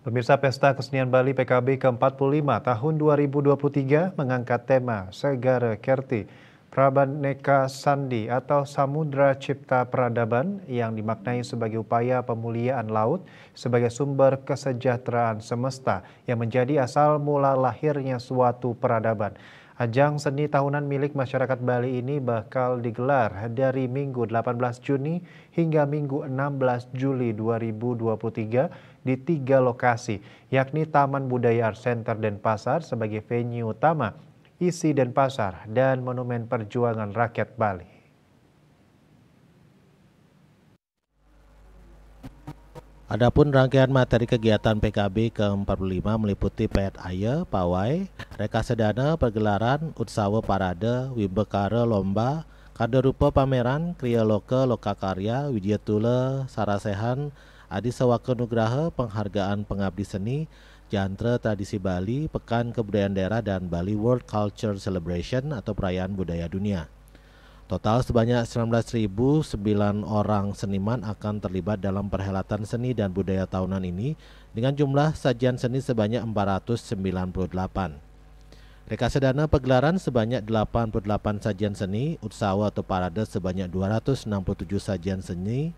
Pemirsa Pesta Kesenian Bali PKB ke-45 tahun 2023 mengangkat tema Segara Kerti Prabaneka Sandi atau Samudra Cipta Peradaban yang dimaknai sebagai upaya pemuliaan laut sebagai sumber kesejahteraan semesta yang menjadi asal mula lahirnya suatu peradaban. Ajang seni tahunan milik masyarakat Bali ini bakal digelar dari Minggu 18 Juni hingga Minggu 16 Juli 2023 di tiga lokasi, yakni Taman Budaya Art Center Denpasar sebagai venue utama, ISI Denpasar, dan Monumen Perjuangan Rakyat Bali. Adapun rangkaian materi kegiatan PKB ke-45 meliputi pet aye, pawai, rekasedana, pergelaran, utsawa parade, wibekare lomba, kaderupa pameran, kriya loka, loka lokakarya, widyatule, sarasehan, adisawaka nugraha, penghargaan pengabdi seni, Jantre Tradisi Bali, Pekan Kebudayaan Daerah dan Bali World Culture Celebration atau Perayaan Budaya Dunia. Total sebanyak 19.009 orang seniman akan terlibat dalam perhelatan seni dan budaya tahunan ini dengan jumlah sajian seni sebanyak 498. dana pegelaran sebanyak 88 sajian seni, utsawa atau parade sebanyak 267 sajian seni,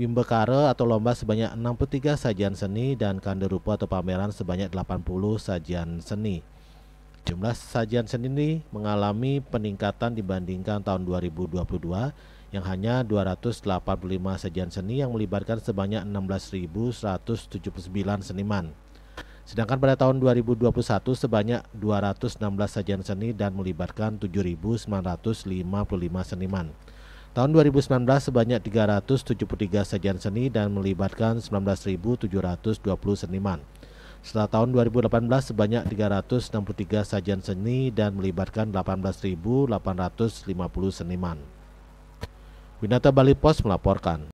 wimbekare atau lomba sebanyak 63 sajian seni, dan kanderupa atau pameran sebanyak 80 sajian seni. Jumlah sajian sendiri mengalami peningkatan dibandingkan tahun 2022 yang hanya 285 sajian seni yang melibatkan sebanyak 16.179 seniman. Sedangkan pada tahun 2021 sebanyak 216 sajian seni dan melibatkan 7.955 seniman. Tahun 2019 sebanyak 373 sajian seni dan melibatkan 19.720 seniman. Setelah tahun 2018 sebanyak 363 sajian seni dan melibatkan 18.850 seniman. Winata Bali Pos melaporkan.